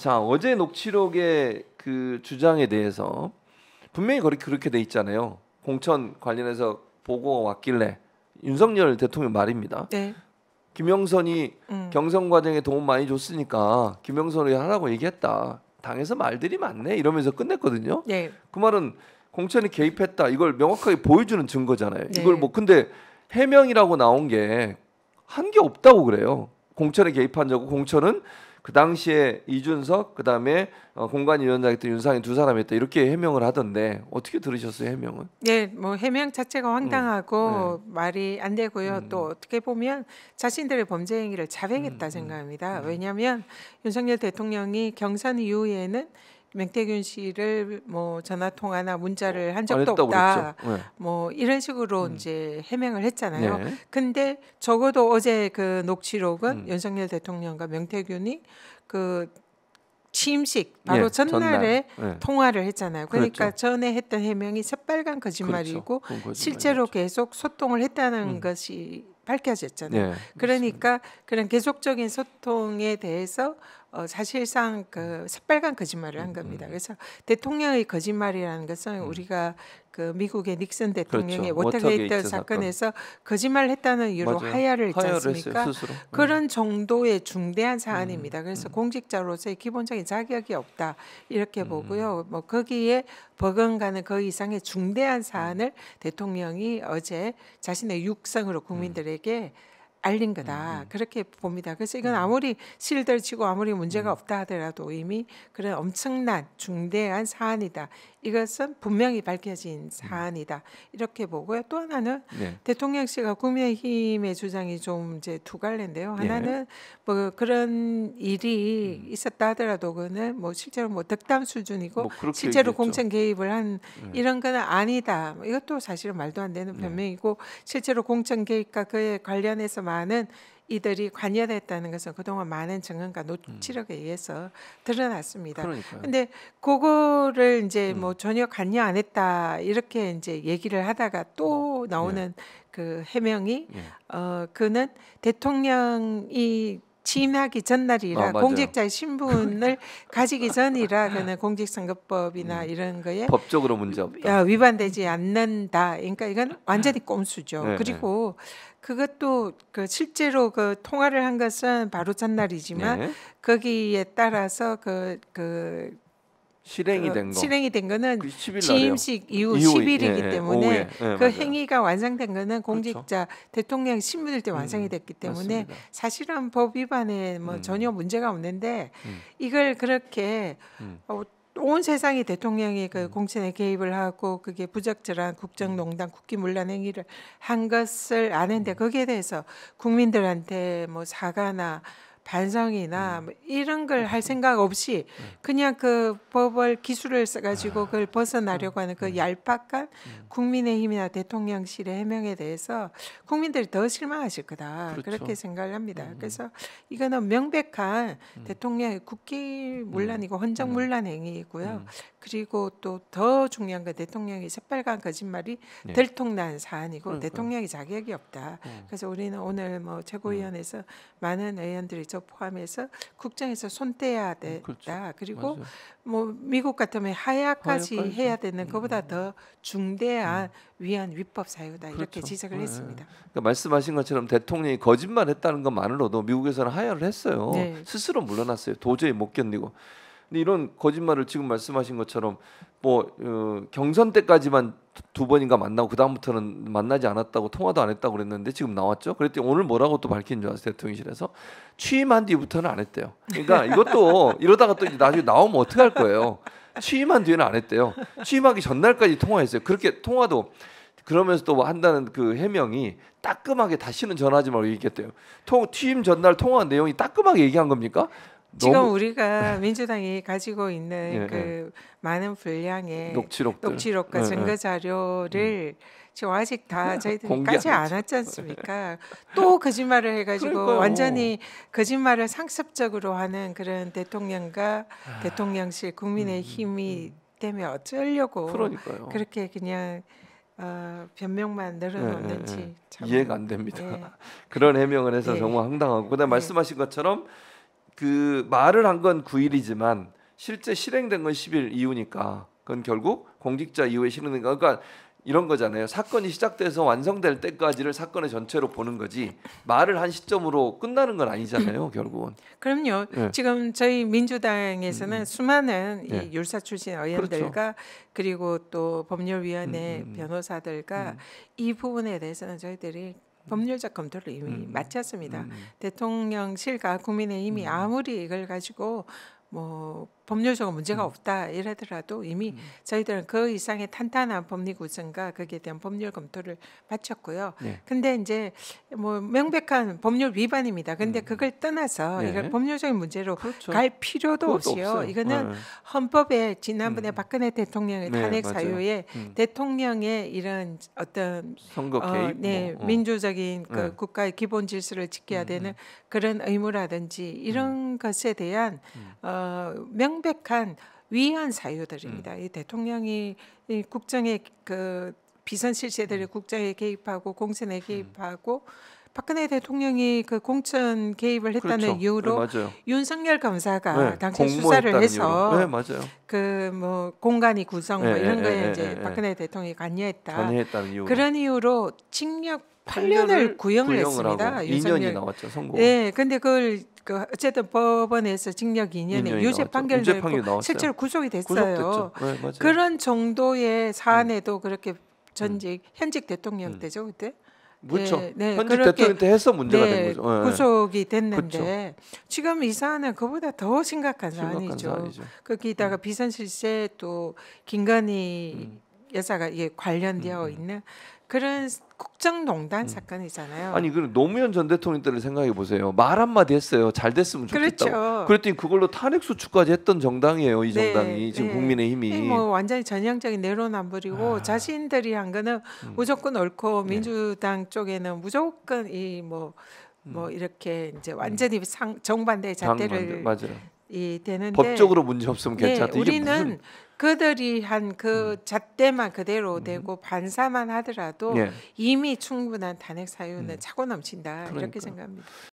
자 어제 녹취록의 그 주장에 대해서 분명히 그렇게 그렇게 돼 있잖아요. 공천 관련해서 보고가 왔길래 윤석열 대통령 말입니다. 네. 김영선이 음. 경선 과정에 도움 많이 줬으니까 김영선이 하라고 얘기했다. 당에서 말들이 많네 이러면서 끝냈거든요. 네. 그 말은 공천이 개입했다 이걸 명확하게 보여주는 증거잖아요. 네. 이걸 뭐 근데 해명이라고 나온 게 한 게 없다고 그래요. 공천에 개입한 적은 공천은 그 당시에 이준석 그다음에 어, 공관위원장이었던 윤상인 두 사람이었다 이렇게 해명을 하던데 어떻게 들으셨어요 해명은? 네, 뭐 해명 자체가 음, 황당하고 음, 네. 말이 안 되고요. 음. 또 어떻게 보면 자신들의 범죄 행위를 자백했다 음, 음, 생각합니다. 음. 왜냐하면 윤석열 대통령이 경선 이후에는 맹태균 씨를 뭐 전화 통화나 문자를 한 적도 없다. 네. 뭐 이런 식으로 음. 이제 해명을 했잖아요. 네. 근데 적어도 어제 그 녹취록은 음. 윤석열 대통령과 맹태균이 그 취임식 예, 바로 네, 전날에 전날. 네. 통화를 했잖아요. 그러니까 그렇죠. 전에 했던 해명이 새빨간 거짓말이고 그렇죠. 실제로 계속 소통을 했다는 음. 것이 밝혀졌잖아요. 네, 그러니까 그런 계속적인 소통에 대해서 어, 사실상 그 음. 새빨간 거짓말을 한 음, 겁니다. 음. 그래서 대통령의 거짓말이라는 것은 우리가 그 미국의 닉슨 그렇죠. 대통령의 그렇죠. 워터게이트 사건에서 사건. 거짓말을 했다는 이유로 맞아요. 하야를 했지 않습니까? 했어요, 그런 정도의 중대한 사안입니다. 그래서 음. 공직자로서의 기본적인 자격이 없다 이렇게 보고요. 뭐 거기에 버금가는 그 이상의 중대한 사안을 대통령이 어제 자신의 육성으로 국민들에게 음. 알린 거다. 음, 음. 그렇게 봅니다. 그래서 이건 음. 아무리 실들 치고 아무리 문제가 음. 없다 하더라도 이미 그런 엄청난 중대한 사안이다. 이것은 분명히 밝혀진 음. 사안이다 이렇게 보고요. 또 하나는 네. 대통령 씨가 국민의힘의 주장이 좀 이제 두 갈래인데요. 예. 하나는 네. 뭐 그런 일이 음. 있었다 하더라도 그는 뭐 실제로 뭐 득담 수준이고 뭐 실제로 공천 개입을 한 예. 이런 거는 아니다. 뭐 이것도 사실은 말도 안 되는 변명이고 네. 실제로 공천 개입과 그에 관련해서 많은 이들이 관여됐다는 것은 그동안 많은 증언과 녹취력에 음. 의해서 드러났습니다. 그런데 그거를 이제 음. 뭐 전혀 관여 안 했다 이렇게 이제 얘기를 하다가 또 뭐, 예. 나오는 네. 그 해명이 네. 어 그는 대통령이 취임하기 전날이라 아, 공직자의 신분을 가지기 전이라 그는 공직선거법이나 음. 이런 거에 법적으로 문제 없다. 어, 위반되지 않는다. 그러니까 이건 네. 완전히 꼼수죠. 네, 네, 그리고 그것도 그 실제로 그 통화를 한 것은 바로 전날이지만 네. 거기에 따라서 그그 그, 그 실행이 된 거. 실행이 된 거는 취임식 그 이후, 10일이기 예, 예, 때문에 예, 그 맞아요. 행위가 완성된 거는 공직자 그렇죠. 대통령 신문일 때 완성이 음, 됐기 음. 때문에 맞습니다. 사실은 법 위반에 뭐 음. 전혀 문제가 없는데 음. 이걸 그렇게 음. 어, 온 세상이 대통령이 그 음. 공천에 개입을 하고 그게 부적절한 국정농단 국기문란 행위를 한 것을 아는데 거기에 대해서 국민들한테 뭐 사과나 반성이나 음. 뭐 이런 걸할 그렇죠. 생각 없이 음. 그냥 그 법을 기술을 써가지고 아, 그걸 벗어나려고 음. 하는 그 얄팍한 국민의힘이나 대통령실의 해명에 대해서 국민들이 더 실망하실 거다 그렇죠. 그렇게 생각을 합니다. 그래서 이거는 명백한 대통령의 국기 물란이고 헌정 물란 행위이고요. 그리고 또 더 중요한 건 대통령이 새빨간 거짓말이 네. 들통난 사안이고 그러니까 대통령이 자격이 없다. 그래서 우리는 오늘 뭐 최고위원회에서 많은 의원들이 좀 대해서 포함해서 국정에서 손 떼야 된다. 음, 그렇죠. 그리고 맞아요. 뭐 미국 같으면 하야까지, 해야 되는 음, 것보다 음, 더 중대한 음. 위안 위법 사유다 그렇죠. 이렇게 지적을 네. 했습니다. 그러니까 말씀하신 것처럼 대통령이 거짓말했다는 것만으로도 미국에서는 하야를 했어요. 네. 스스로 물러났어요. 도저히 못 견디고. 근데 이런 거짓말을 지금 말씀하신 것처럼 뭐 어, 경선 때까지만 두 번인가 만나고 그 다음부터는 만나지 않았다고 통화도 안 했다고 그랬는데 지금 나왔죠. 그랬더니 오늘 뭐라고 또 밝힌 줄 아세요? 대통령실에서 취임한 뒤부터는 안 했대요. 그러니까 이것도 이러다가 또 나중에 나오면 어떻게 할 거예요? 취임한 뒤에는 안 했대요. 취임하기 전날까지 통화했어요. 그렇게 통화도 그러면서 또 한다는 그 해명이 따끔하게 다시는 전하지 말고 얘기했대요. 통 취임 전날 통화 내용이 따끔하게 얘기한 겁니까? 지금 우리가 민주당이 가지고 있는 예, 그 예. 많은 분량의 녹취록들. 녹취록과 예, 예. 증거 자료를 지금 아직 다 저희들까지 이않았지 않습니까? 또 거짓말을 해가지고 그러까요 완전히 거짓말을 상습적으로 하는 그런 대통령과 아. 대통령실 국민의 힘이 음, 음. 때문에 음. 어쩌려고 그러니까요. 그렇게 그냥 어, 변명만 늘어놓는지 예, 예, 참 이해가 안 됩니다. 그런 해명을 해서 정말 황당하고 그다음 말씀하신 것처럼 그 말을 한 건 9일이지만 실제 실행된 건 10일 이후니까 그건 결국 공직자 이후에 실행된 거 그러니까 이런 거잖아요. 사건이 시작돼서 완성될 때까지를 사건의 전체로 보는 거지 말을 한 시점으로 끝나는 건 아니잖아요. 음. 결국은. 그럼요. 네. 지금 저희 민주당에서는 음, 음. 수많은 네. 이 예. 율사 출신 그렇죠. 의원들과 그렇죠. 그리고 또 법률위원회 음, 음, 음. 변호사들과 이 부분에 대해서는 저희들이 법률적 검토를 이미 음. 마쳤습니다. 음. 음. 대통령실과 국민의힘이 음. 아무리 이걸 가지고 뭐 법률적으로 문제가 음. 없다 이러더라도 이미 음. 저희들은 그 이상의 탄탄한 법리 구성과 거기에 대한 법률 검토를 마쳤고요. 네. 근데 이제 뭐 명백한 법률 위반입니다. 근데 음. 그걸 떠나서 네. 이걸 법률적인 문제로 그렇죠. 갈 필요도 없이요. 없어요. 이거는 네. 헌법에 지난번에 음. 박근혜 대통령의 네, 탄핵 사유에 음. 대통령의 이런 어떤 선거 어, 개입, 어, 네 뭐, 어. 민주적인 그 네. 국가의 기본 질서를 지켜야 되는 그런 의무라든지 이런 것에 대한 어, 명 명백한 위헌 사유들입니다. 음. 이 대통령이 이 국정에 그 비선 실세들의 음. 국정에 개입하고 공천에 음. 개입하고 음. 박근혜 대통령이 그 공천 개입을 했다는 그렇죠. 네, 이유로 네, 윤석열 검사가 네, 당시 수사를 해서 네, 맞아요. 그뭐 공간이 구성 뭐 네, 이런 네, 거에 이제 박근혜 대통령이 관여했다. 관여했다는 이유. 그런 이유로 징역 8년을 구형을, 했습니다. 하 2년이 나왔죠. 선고. 네, 근데 그걸 그 어쨌든 법원에서 징역 2년에 유죄 판결을 유죄 실제로 구속이 됐어요. 네, 그런 정도의 사안에도 음. 그렇게 전직 현직 대통령 음. 때죠 그때 그렇죠. 네, 네, 현직 대통령한 해서 문제가 네, 된 거죠. 네. 구속이 됐는데 그쵸. 그렇죠. 지금 이 사안은 그보다 더 심각한, 심각한 사안이죠. 사안이죠. 거기다가 음. 비선실세 또 김건희 음. 여사가 이게 관련되어 음. 음. 있는 그런 국정농단 음. 사건이잖아요. 아니 그 노무현 전 대통령 때를 생각해 보세요. 말 한마디 했어요. 잘 됐으면 좋겠다고. 그렇죠. 그랬더니 그걸로 탄핵 수출까지 했던 정당이에요. 이 네. 정당이 네. 지금 네. 국민의힘이 네, 뭐 완전히 전형적인 내로남불이고 아. 자신들이 한 거는 음. 무조건 옳고 민주당 네. 쪽에는 무조건 이 뭐뭐 뭐 음. 이렇게 이제 음. 완전히 상, 정반대의 잣대를 이 되는데 법적으로 문제 없으면 예, 괜찮다. 네, 우리는 무슨... 그들이 한그 음. 잣대만 그대로 음. 되고 반사만 하더라도 네. 이미 충분한 단핵 사유는 음. 차고 넘친다 그러니까. 이렇게 생각합니다.